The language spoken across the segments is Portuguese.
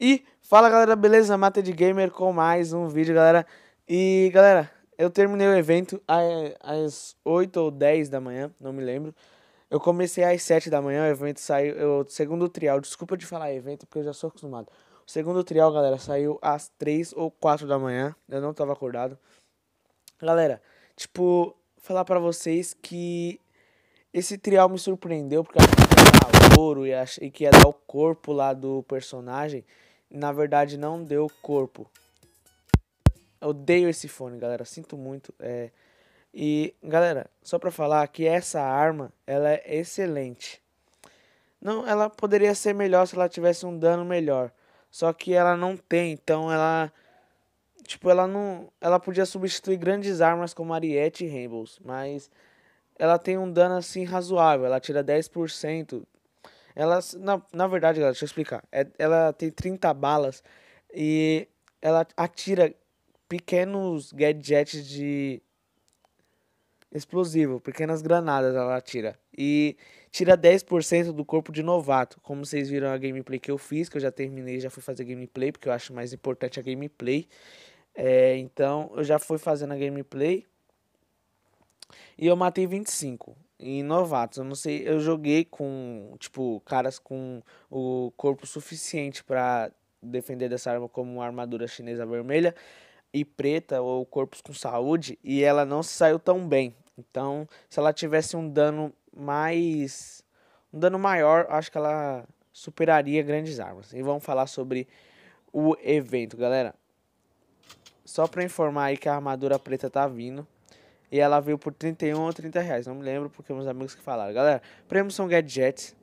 E fala galera, beleza? Mata de Gamer com mais um vídeo, galera. E galera, eu terminei o evento às 8 ou 10 da manhã, não me lembro. Eu comecei às 7 da manhã, o evento saiu. o segundo trial, desculpa de falar evento porque eu já sou acostumado. O segundo trial, galera, saiu às 3 ou 4 da manhã. Eu não tava acordado. Galera, tipo, falar para vocês que esse trial me surpreendeu porque eu achei que ia ouro e achei que ia dar o corpo lá do personagem. Na verdade, não deu corpo. Eu odeio esse fone, galera. Sinto muito. É... E, galera, só pra falar que essa arma, ela é excelente. Não, ela poderia ser melhor se ela tivesse um dano melhor. Só que ela não tem, então ela... Tipo, ela não... Ela podia substituir grandes armas como Ariete e Rainbows, mas ela tem um dano assim razoável, ela tira 10%. Ela, na, na verdade, galera, deixa eu explicar. É, ela tem 30 balas e ela atira pequenos gadgets de explosivo, pequenas granadas ela atira. E tira 10% do corpo de novato. Como vocês viram a gameplay que eu fiz, que eu já terminei, já fui fazer gameplay, porque eu acho mais importante a gameplay. É, então eu já fui fazendo a gameplay. E eu matei 25 em novatos. Eu não sei, eu joguei com, tipo, caras com o corpo suficiente para defender dessa arma como uma armadura chinesa vermelha e preta ou corpos com saúde e ela não se saiu tão bem. Então, se ela tivesse um dano mais um dano maior, acho que ela superaria grandes armas. E vamos falar sobre o evento, galera. Só para informar aí que a armadura preta tá vindo. E ela veio por 31 ou 30 reais. Não me lembro porque meus amigos que falaram. Galera, prêmio são gadgets.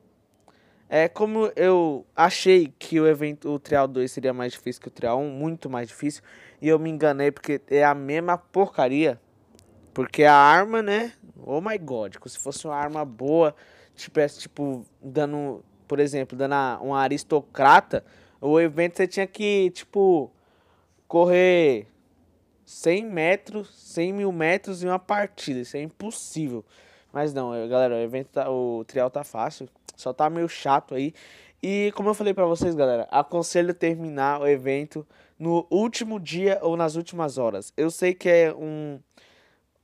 É, como eu achei que o evento, o Trial 2 seria mais difícil que o Trial 1, muito mais difícil, e eu me enganei porque é a mesma porcaria. Porque a arma, né? Oh my god, como se fosse uma arma boa, tivesse tipo dando, por exemplo, dando uma aristocrata, o evento você tinha que, tipo, correr 100 metros, 100 mil metros em uma partida. Isso é impossível. Mas não, galera, o evento, tá, o trial tá fácil, só tá meio chato aí. E como eu falei para vocês, galera, aconselho terminar o evento no último dia ou nas últimas horas. Eu sei que é um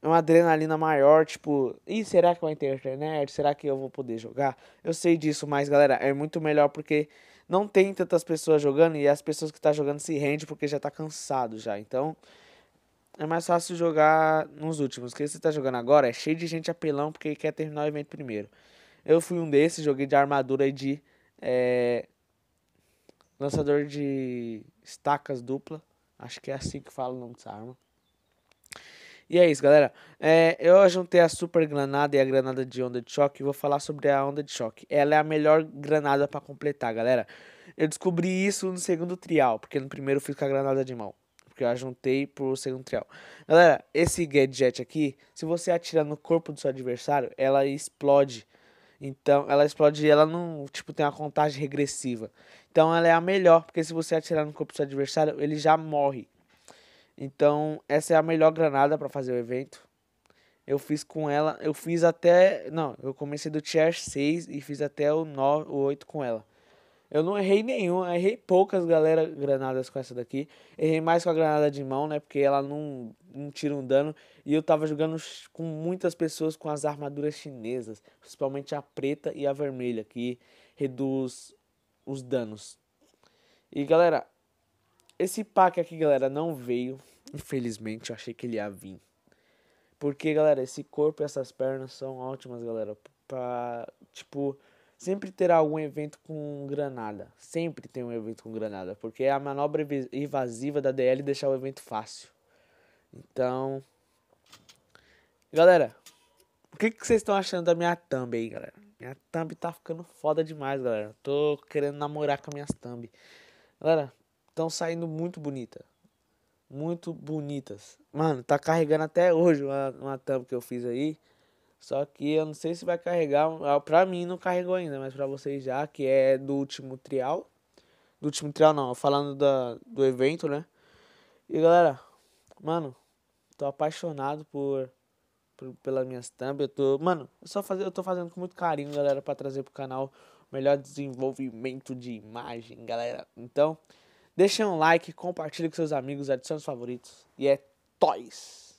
é uma adrenalina maior, tipo, e será que vai ter internet? Será que eu vou poder jogar? Eu sei disso, mas galera, é muito melhor porque não tem tantas pessoas jogando e as pessoas que tá jogando se rende porque já tá cansado já. Então, é mais fácil jogar nos últimos. O que você tá jogando agora é cheio de gente apelão porque quer terminar o evento primeiro. Eu fui um desses, joguei de armadura e de é, lançador de estacas dupla. Acho que é assim que fala o nome dessa arma. E é isso, galera. É, eu juntei a super granada e a granada de onda de choque e vou falar sobre a onda de choque. Ela é a melhor granada para completar, galera. Eu descobri isso no segundo trial, porque no primeiro eu fiz com a granada de mão que eu ajuntei por ser um trial. Galera, esse gadget aqui, se você atirar no corpo do seu adversário, ela explode. Então, ela explode ela não, tipo, tem uma contagem regressiva. Então, ela é a melhor, porque se você atirar no corpo do seu adversário, ele já morre. Então, essa é a melhor granada para fazer o evento. Eu fiz com ela, eu fiz até, não, eu comecei do tier 6 e fiz até o 9, o 8 com ela. Eu não errei nenhum, errei poucas galera granadas com essa daqui. Errei mais com a granada de mão, né? Porque ela não, não tira um dano. E eu tava jogando com muitas pessoas com as armaduras chinesas, principalmente a preta e a vermelha, que reduz os danos. E galera, esse pack aqui, galera, não veio. Infelizmente, eu achei que ele ia vir. Porque, galera, esse corpo e essas pernas são ótimas, galera. Pra, tipo, Sempre terá algum evento com granada. Sempre tem um evento com granada. Porque é a manobra invasiva da DL deixar o evento fácil. Então. Galera, o que, que vocês estão achando da minha thumb aí, galera? Minha thumb tá ficando foda demais, galera. Tô querendo namorar com minhas thumb. Galera, estão saindo muito bonita. Muito bonitas. Mano, tá carregando até hoje uma, uma thumb que eu fiz aí. Só que eu não sei se vai carregar. Ah, pra mim não carregou ainda, mas pra vocês já, que é do último trial. Do último trial não, falando da, do evento, né? E galera, mano, tô apaixonado por, por pelas minhas thumbs. Eu tô. Mano, eu, só faz, eu tô fazendo com muito carinho, galera, pra trazer pro canal melhor desenvolvimento de imagem, galera. Então, deixem um like, compartilhe com seus amigos, adicione os favoritos. E é toys!